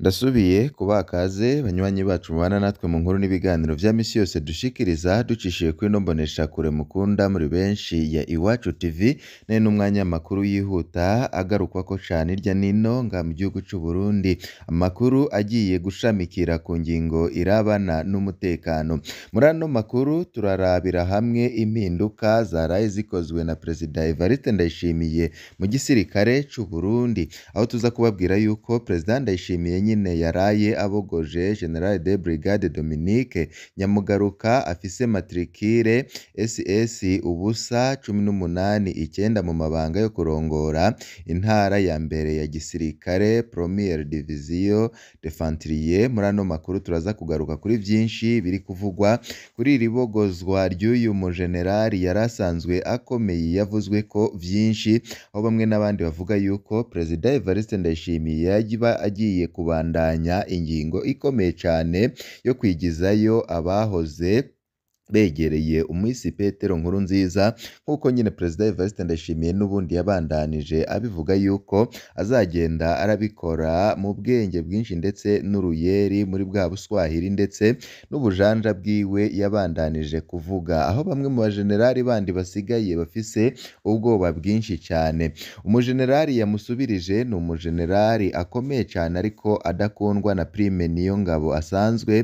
Ndasubiye kubaha ikaze banywanyi bacu mubana natwe mu nkuru n'ibiganiro bya minsi yose dushikiriza ducishije kuri ino mboneshakure mukunda muri benshi ya Iwacu TV nari n'umwanya makuru yihuta agarukwa ko cyane hirya n'ino nga mu gihugu cy'u Burundi amakuru agiye gushamikira ku ngingo irabana n'umutekano muri ano makuru turarabira hamwe impinduka zaraye zikozwe na Perezida Evariste Ndayishimiye mu gisirikare cy'u Burundi aho tuza kubabwira yuko Perezida Ndayishimiye nyine yaraye abogoje Gen de Brigade Dominique Nyamugaruka afise matricule SS ubusa cumi n'umunani icyenda mu mabanga yo kurongora intara ya mbere ya gisirikare premier Division d'infanterie muri ano makuru turaza kugaruka kuri byinshi biri kuvugwa kuri iri bogozwa ry'uyu mujenerali yari asanzwe akomeye yavuzwe ko byinshi aho bamwe n'abandi bavuga yuko Perezida Evariste Ndayishimiye yaba agiye kuba kubandanya ingingo ikomeye cyane yo kwigizayo abahoze begereye umwisi Petero Nkuru nziza nk'uko nyine Perezida Evariste Ndayishimiye n'ubundi yabandanije abivuga yuko azagenda arabikora mu bwenge bwinshi ndetse n'uruyeri muri bwa buswahili ndetse n'ubujanja bwiwe yabandanije kuvuga aho bamwe mu bajenerali bandi basigaye bafise ubwoba bwinshi cyane umujenerali yamusubirije ni umujenerali akomeye cyane ariko adakundwa na Prime niyo ngabo asanzwe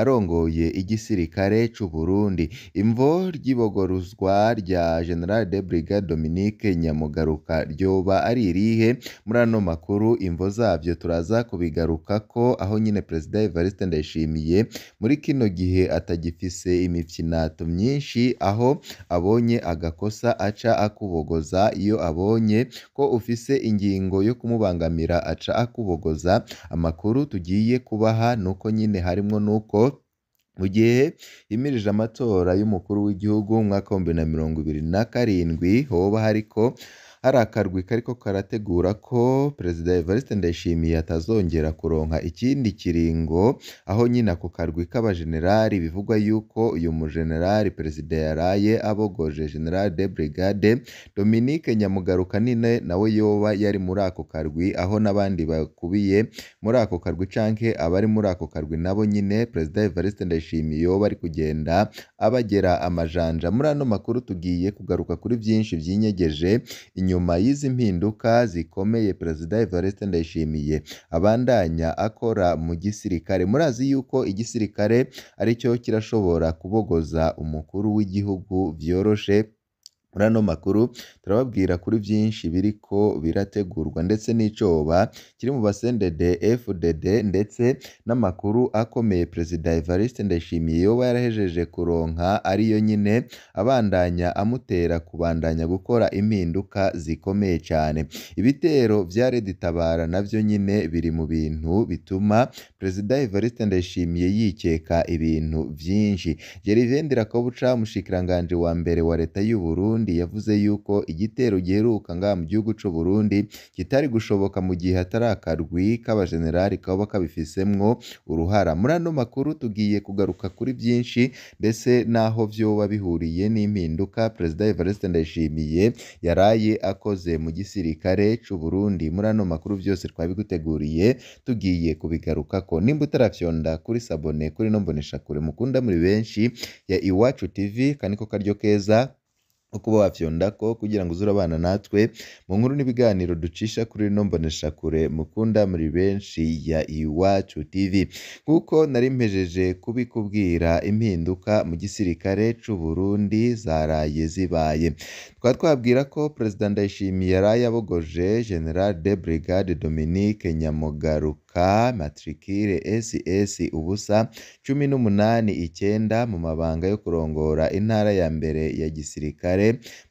arongoye igisirikare cy'u Burundi n'abandi imvo ry'ibogoruzwa rya general de Brigade Dominique Nyamugaruka ryoba ari irihe muri ano makuru imvo zabyo turaza kubigaruka ko aho nyine Perezida Evariste Ndayishimiye muri kino gihe atagifise imikinato myinshi aho abonye agakosa aca akubogoza iyo abonye ko ufise ingingo yo kumubangamira aca akubogoza amakuru tugiye kubaha nuko nyine harimo nuko Mu gihe himirije amatora y'umukuru w'igihugu mu mwaka w'ibihumbi bibiri na karindwi irindwi hoba hariko hari akarwi kariko karategura ko Perezida Evariste Ndayishimiye atazongera kuronka ikindi kiringo aho nyina ako karwi k'abajenerali bivugwa yuko uyu mujenerali Perezida yaraye abogoje General de Brigade Dominique Nyamugaruka nine nawe yoba yari muri ako karwi aho n'abandi bakubiye muri ako karwi canke abari muri ako karwi nabo nyine Perezida Evariste Ndayishimiye yoba ari kugenda abagera amajanja muri ano makuru tugiye kugaruka kuri byinshi byinyegeje inyuma Nyuma y'izi mpinduka zikomeye Perezida Evariste Ndayishimiye abandanya akora mu gisirikare murazi yuko igisirikare aricyo kirashobora kubogoza umukuru w'igihugu byoroshe Muri ano makuru turababwira kuri byinshi biri ko birategurwa ndetse n'icoba kiri mu basendede FDD ndetse n'amakuru akomeye Perezida Evariste Ndayishimiye yoba yarahejeje kuronka ariyo nyine abandanya amutera kubandanya gukora impinduka zikomeye cyane ibitero vya Reditabara navyo nyine biri mu bintu bituma Perezida Evariste Ndayishimiye yikeka ibintu byinshi Gerivendera Kabuca umushikiranganje wa mbere wa leta y'u Burundi kandi yavuze yuko igitero giheruka ngaha mu gihugu cy'u Burundi kitari gushoboka mu gihe hatari akarwi k'abajenerali kaba kabifisemwo uruhara muri ano makuru tugiye kugaruka kuri byinshi ndetse n'aho byoba bihuriye n'impinduka Perezida Evariste Ndayishimiye yaraye akoze mu gisirikare cy'u Burundi muri ano makuru byose twabiguteguriye tugiye kubigarukako nimba utaravyonda kuri sabone kuri no kure mukunda muri benshi ya Iwacu TV kaniko karyo keza no kuba wafyonda ko kugira ngo uze urabana natwe mu nkuru n'ibiganiro ducisha kuri rino mboneshakure mukunda muri benshi ya Iwacu TV kuko nari mpejeje kubikubwira impinduka mu gisirikare cy'u Burundi zaraye zibaye twa twabwira ko Perezida Ndayishimiye yari abogoje General de Brigade Dominique Nyamugaruka ka matricule ss ubusa cumi n'umunani icyenda mu mabanga yo kurongora intara ya mbere ya gisirikare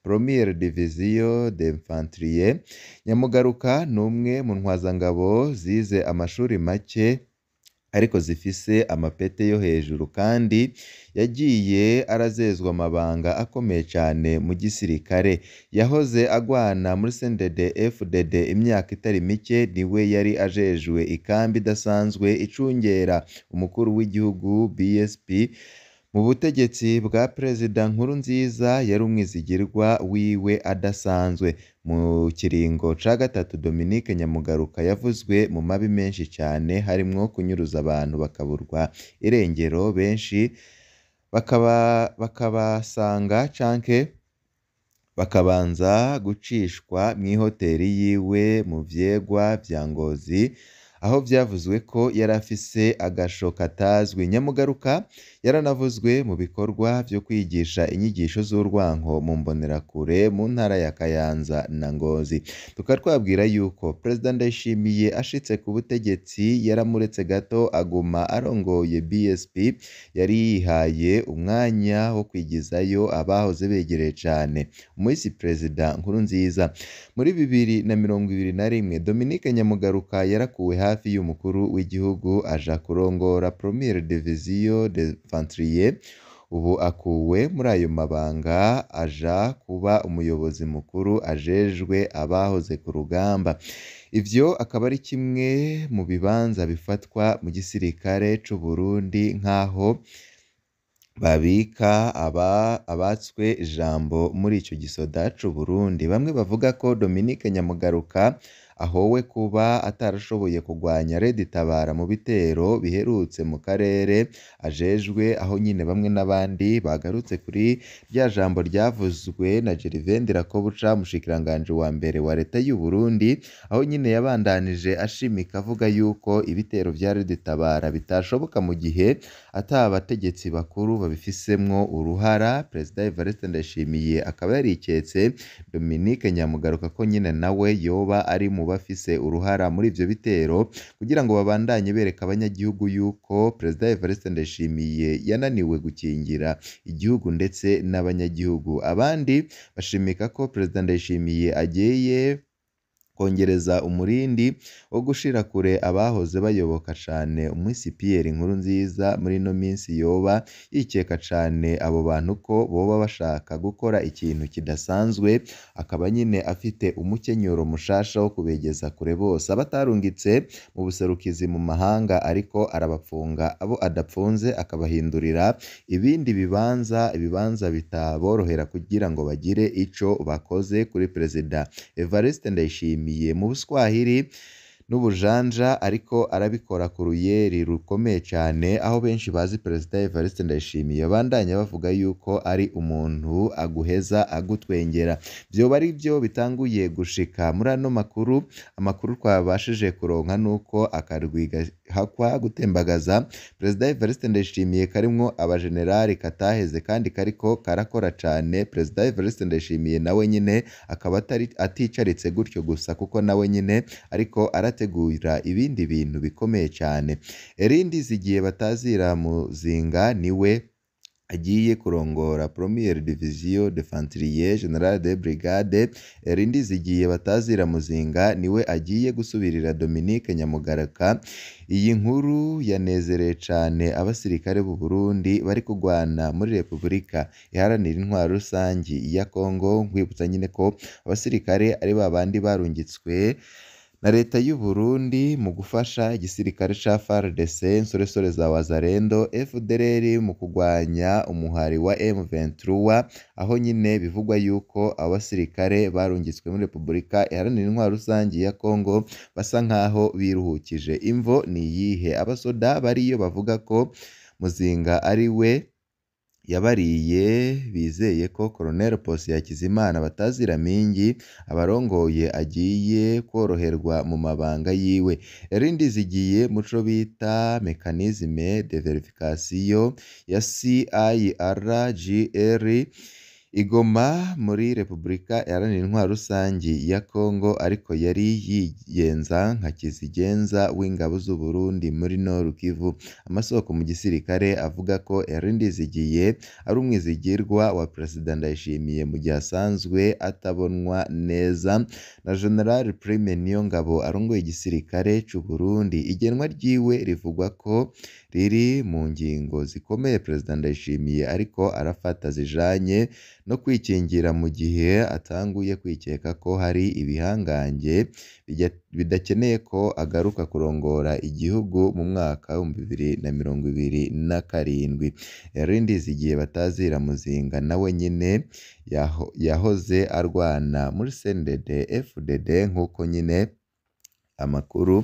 Premier division d'infanterie. Nyamugaruka ni umwe mu ntwazangabo zize amashuri make ariko zifise amapete yo hejuru kandi yagiye arazezwa amabanga akomeye cyane mu gisirikare yahoze agwana muri CNDD-FDD imyaka itari mike niwe yari ajejwe ikambi idasanzwe icungera umukuru w'igihugu BSP Mu butegetsi bwa Perezida Nkuru nziza yari umwizigirwa wiwe adasanzwe. Mu kiringo ca gatatu Dominique Nyamugaruka yavuzwe mu mabi menshi cyane harimwo kunyuruza abantu bakaburwa irengero benshi bakabasanga canke bakabanza gucishwa mu mw'ihoteri yiwe mu Vyegwa vya Ngozi. aho byavuzwe ko yari afise agasho katazwi nyamugaruka yaranavuzwe mu bikorwa byo kwigisha inyigisho z'urwango mu mbonerakure mu ntara ya Kayanza na Ngozi tukaba twabwira yuko Perezida Ndayishimiye ashitse ku butegetsi yaramuretse gato aguma arongoye BSP yari yihaye umwanya wo kwigizayo abahoze begereye cyane umuyisi Perezida Nkuru nziza muri bibiri na mirongo ibiri na rimwe Dominique Nyamugaruka yarakuwe hasi hafi y'umukuru w'igihugu aja kurongora Premier Division d'Infanterie ubu akuwe muri ayo mabanga aja kuba umuyobozi mukuru ajejwe abahoze ku rugamba ivyo akaba ari kimwe mu bibanza bifatwa mu gisirikare c'u Burundi nk'aho babika aba abatswe ijambo muri icyo gisoda c'u Burundi bamwe bavuga ko Dominique Nyamugaruka aho we kuba atarashoboye kugwanya Red Tabara mu bitero biherutse mu karere ajejwe aho nyine bamwe n'abandi bagarutse kuri rya jambo ryavuzwe na Gervain Ndirakobuca umushikiranganji wa mbere wa leta y'u Burundi aho nyine yabandanije ashimika avuga yuko ibitero bya Red Tabara bitashoboka mu gihe ata bategetsi bakuru babifisemwo uruhara Perezida Evariste Ndayishimiye akaba yariketse Dominique Nyamugaruka ko nyine nawe yoba ari mu mu bafise uruhara muri ivyo bitero kugira ngo babandanye bereka abanyagihugu yuko Perezida Evariste Ndayishimiye yananiwe gukingira igihugu ndetse n'abanyagihugu abandi bashimika ko Perezida Ndayishimiye ageye kongereza umurindi wo gushira kure abahoze bayoboka cane umwisi Pierre nziza muri no minsi yoba yikeka cane abo bantu ko boba bashaka gukora ikintu kidasanzwe akaba nyine afite umukenyuro mushasha wo kubegeza kure bose batarungitse mu buserukizi mu mahanga ariko arabapfunga abo adapfunze akabahindurira ibindi bibanza ibibanza bitaborohera kugira ngo bagire ico bakoze kuri Perezida Evariste Ndayishimiye yishimiye mu buswahili n'ubujanja ariko arabikora ku ruyeri rukomeye cyane aho benshi bazi Perezida Evariste Ndayishimiye bandanya bavuga yuko ari umuntu aguheza agutwengera byoba ari byo bitanguye gushika muri ano makuru amakuru twabashije kuronka nuko akarwi hakwa gutembagaza Perezida Evariste Ndayishimiye karimo abajenerali kataheze kandi kariko karakora cyane Perezida Evariste Ndayishimiye nawe nyine akaba aticaritse gutyo gusa kuko nawe nyine ariko arategura ibindi bintu bikomeye cyane Erindi zigiye batazi ramuzinga niwe agiye kurongora Premier Division D'infanterie Générale de Brigade zigiye Batazira Muzinga niwe agiye gusubirira Dominique Nyamugaraka iyi nkuru yanezereye cyane abasirikare b'u Burundi bari kurwana muri Repubulika Iharanira Intwaro Rusange ya Congo nkwibutsa nyine ko abasirikare ari babandi barungitswe na Leta y'u Burundi mu gufasha igisirikare ca FARDC insoresore za Wazalendo (FDLR) mu kugwanya umuhari wa M23 aho nyine bivugwa yuko abo basirikare barungitswe muri Repubulika Iharanira Intwaro Rusangi ya Congo basa nkaho biruhukije imvo niyihe abasoda bariyo bavuga ko Muzinga ari we. yabariye bizeye ko Col Posse Hakizimana batazira Mingi abarongoye agiye koroherwa mu mabanga yiwe Erindi zigiye muco bita Mécanisme de Verification ya CIRGL i Goma muri Repubulika Iharanira Intwari Rusange ya Congo ariko yari yigenza nka Kizigenza w'ingabo z'u Burundi muri Nord Kivu, amasoko mu gisirikare avuga ko zigiye ari umwizigirwa wa Perezida Ndayishimiye mu gihe asanzwe atabonwa neza na General Prime Niyongabo arongoye igisirikare cy'u Burundi, igenwa ryiwe rivugwa ko riri mu ngingo zikomeye Perezida Ndayishimiye ariko arafata zijanye no kwikingira mu gihe atanguye kwikeka ko hari ibihangange bidakeneye ko agaruka kurongora igihugu mu mwaka w'ibihumbi bibiri na mirongo ibiri na karindwi. Lindizi igihe batazira Muzinga na wenyine yahoze arwana muri Sendege FDD nk'uko nyine amakuru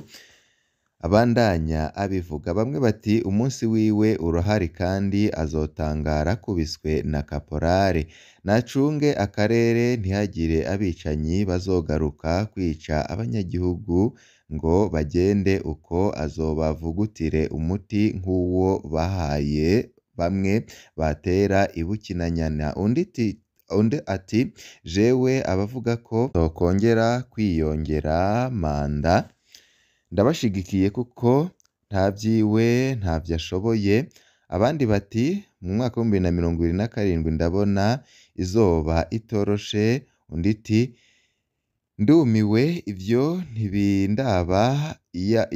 Abandanya abivuga bamwe bati umunsi wiwe urahari kandi azotangara kubiswe na kaporari, nacunge akarere ntihagire abicanyi bazogaruka kwica abanyagihugu ngo bagende uko azobavugutire umuti nk'uwo bahaye bamwe batera i Bukinanyana, undi ati jewe abavuga ko tokongera kwiyongera manda ndabashyigikiye kuko nta byiwe ntabyo ashoboye, abandi bati mu mwaka w'ibihumbi bibiri na mirongo irindwi na karindwi ndabona izuba itoroshe, undi iti Ndumiwe ibyo ntibindaba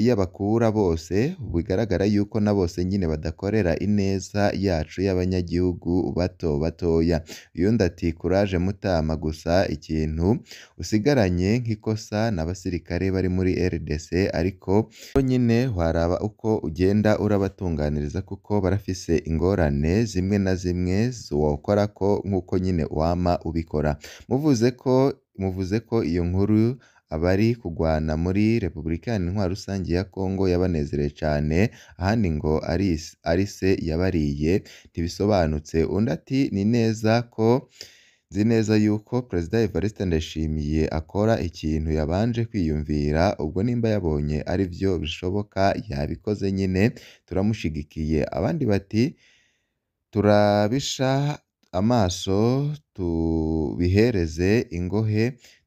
iyo abakura bose bigaragara yuko na bose nyine badakorera ineza yacu y'abanyagihugu bato batoya, undi ati courage Mutama gusa ikintu usigaranye nk'ikosa ni bari muri RDC ariko bo nyine waraba uko ugenda urabatunganiriza kuko barafise ingorane zimwe na zimwe ko nk'uko nyine wama ubikora, muvuze ko muvuze ko iyo nkuru abari kugwana muri Repubulika Iharanira Intwari Rusange ya Congo yabanezereje cyane ahandi ngo ari se yabariye ntibisobanutse, undi ati “Ni neza ko nzi neza yuko Perezida Evariste Ndayishimiye akora ikintu yabanje kwiyumvira ubwo nimba yabonye ari byo bishoboka yabikoze nyine turamushyigikiye” abandi bati “Turabisha amaso tubihereze ingohe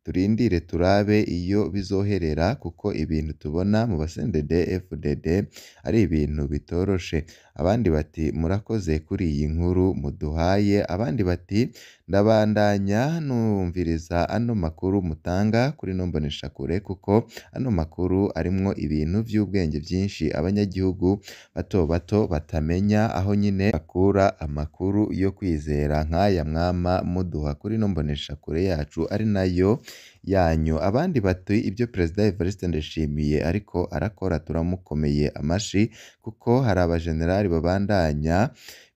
turindire turabe iyo bizoherera kuko ibintu tubona mu basendede FDD ari ibintu bitoroshe abandi bati murakoze kuri iyi nkuru muduhaye abandi bati ndabandanya numviriza ano makuru mutanga kuri no mboneshakure kuko ano makuru arimwo ibintu by'ubwenge byinshi abanyagihugu bato bato batamenya aho nyine bakura amakuru yo kwizera nk'aya mwama muduha kuri no mboneshakure yacu ari nayo yanyu abandi batuye ibyo Perezida Evariste Ndayishimiye ariko arakora turamukomeye amashyi kuko hari abajenerali babandanya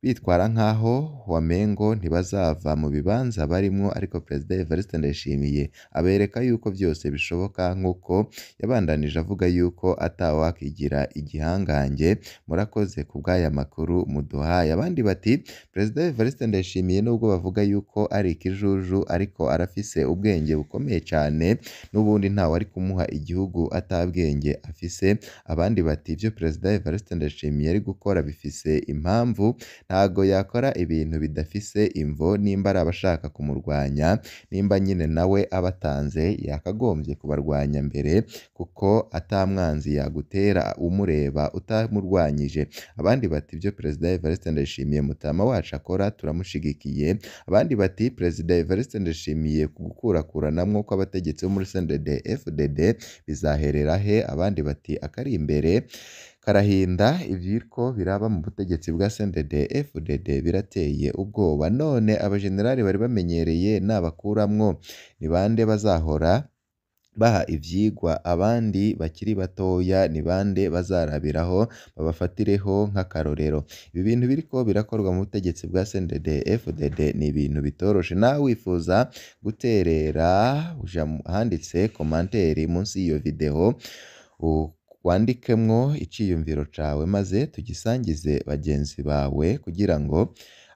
bitwara nk'aho wamengo ntibazava mu bibanza barimo ariko Perezida Evariste Ndayishimiye abereka yuko byose bishoboka nk'uko yabandanije avuga yuko atawakwigira igihangange murakoze ku bw'aya makuru muduhaye abandi bati Perezida Evariste Ndayishimiye nubwo bavuga yuko ari ikijuju ariko arafise ubwenge bukomeye cyane n'ubundi ntawe ari kumuha igihugu atabwenge afise abandi bati ibyo Perezida Evariste Ndayishimiye ari gukora bifise impamvu ntago yakora ibintu bidafise imvo nimba ari abashaka kumurwanya nimba nyine nawe abatanze yakagombye kubarwanya mbere kuko atamwanzi yagutera umureba utamurwanyije abandi bati ibyo Perezida Evariste Ndayishimiye Mutama wacu akora turamushigikiye abandi bati Perezida Evariste Ndayishimiye gukurakuranamwo kw'abategetsi bo muri CNDD FDD bizaherera he abandi bati akari imbere Karahinda ivyiriko biraba mu butegetsi bwa CNDD-FDD birateye ubwoba none abajenerali bari bamenyereye nabakuramwo ni bande bazahora baha ibyigwa abandi bakiri batoya ni bande bazarabiraho babafatireho nk'akarorero ibi bintu biriko birakorwa mu butegetsi bwa CNDD-FDD ni ibintu bitoroshe nawe wifuza guterera uja ahanditse komanteri munsi y'iyo video wandikemwo icyiyumviro cawe maze tugisangize bagenzi bawe kugira ngo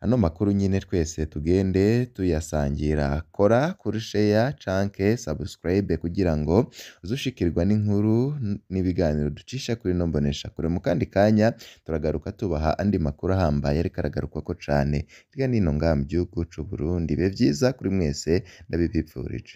ano makuru nyine twese tugende tuyasangira kora kuri sheya canke subscribe kugira ngo uzushikirwa n'inkuru n'ibiganiro ducisha kuri nombonesha kure mu kandi kanya turagaruka tubaha andi makuru ahambaye ariko aragarukwa ko cane irya nino nga mu gihugu c'u Burundi bibe kuri mwese ndabibipfurije